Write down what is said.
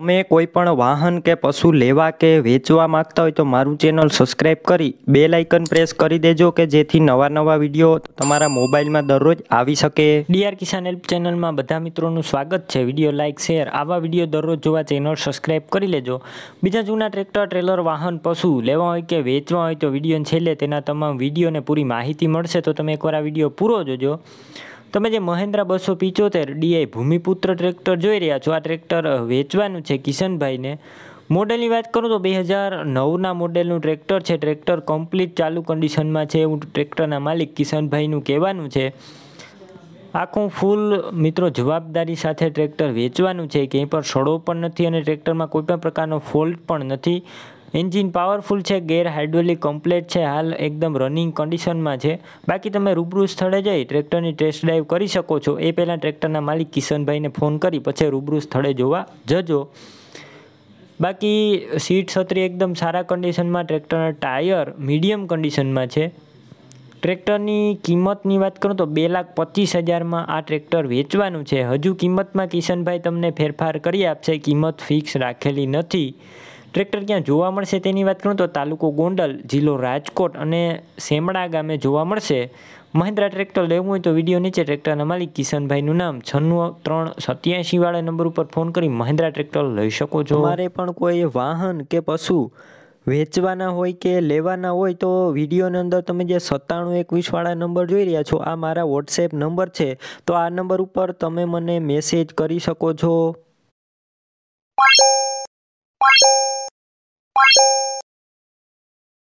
તમે કોઈ પણ વાહન કે પશુ લેવા કે વેચવા માંગતા હોય તો મારું ચેનલ સબસ્ક્રાઈબ કરી બે લાઇકન પ્રેસ કરી દેજો કે જેથી નવા નવા વિડીયો તમારા મોબાઈલમાં દરરોજ આવી શકે ડીઆર કિસાન હેલ્પ ચેનલમાં બધા મિત્રોનું સ્વાગત છે વિડીયો લાઇક શેર આવા વિડીયો દરરોજ જોવા ચેનલ સબસ્ક્રાઈબ કરી લેજો બીજા જૂના ટ્રેક્ટર ટ્રેલર વાહન પશુ લેવા હોય કે વેચવા હોય તો વિડીયોને છેલ્લે તેના તમામ વિડીયોને પૂરી માહિતી મળશે તો તમે એકવાર આ વિડીયો પૂરો જોજો તમે જે મહેન્દ્રા બસો પિચોતેર ડીઆઈ ભૂમિપુત્ર ટ્રેક્ટર જોઈ રહ્યા છો આ ટ્રેક્ટર વેચવાનું છે કિશનભાઈને મોડેલની વાત કરું તો બે હજાર નવના મોડેલનું ટ્રેક્ટર છે ટ્રેક્ટર કમ્પ્લીટ ચાલુ કન્ડિશનમાં છે એવું ટ્રેક્ટરના માલિક કિશનભાઈનું કહેવાનું છે આખું ફૂલ મિત્રો જવાબદારી સાથે ટ્રેક્ટર વેચવાનું છે ક્યાંય પર સડો પણ નથી અને ટ્રેક્ટરમાં કોઈપણ પ્રકારનો ફોલ્ટ પણ નથી એન્જિન પાવરફુલ છે ગેર હાઇડ્રોલિક કમ્પ્લેટ છે હાલ એકદમ રનિંગ કન્ડિશનમાં છે બાકી તમે રૂબરૂ સ્થળે જઈ ટ્રેક્ટરની ટેસ્ટ ડ્રાઈવ કરી શકો છો એ પહેલાં ટ્રેક્ટરના માલિક કિશનભાઈને ફોન કરી પછી રૂબરૂ સ્થળે જોવા જજો બાકી સીટ છત્રી એકદમ સારા કન્ડિશનમાં ટ્રેક્ટરના ટાયર મીડિયમ કન્ડિશનમાં છે ટ્રેક્ટરની કિંમતની વાત કરું તો બે લાખ પચીસ હજારમાં આ ટ્રેક્ટર વેચવાનું છે હજુ કિંમતમાં કિશનભાઈ તમને ફેરફાર કરી આપશે કિંમત ફિક્સ રાખેલી નથી ટ્રેક્ટર ક્યાં જોવા મળશે તેની વાત કરું તો તાલુકો ગોંડલ જિલ્લો રાજકોટ અને સેમડા ગામે જોવા મળશે મહિન્દ્રા ટ્રેક્ટર લેવું હોય તો વિડીયો નીચે ટ્રેક્ટરના માલિક કિશનભાઈનું નામ છન્નું ત્રણ સત્યાસીવાળા નંબર ઉપર ફોન કરી મહિન્દ્રા ટ્રેક્ટર લઈ શકો છો મારે પણ કોઈ વાહન કે પશુ વેચવાના હોય કે લેવાના હોય તો વિડીયોની અંદર તમે જે સત્તાણું એકવીસવાળા નંબર જોઈ રહ્યા છો આ મારા વોટ્સએપ નંબર છે તો આ નંબર ઉપર તમે મને મેસેજ કરી શકો છો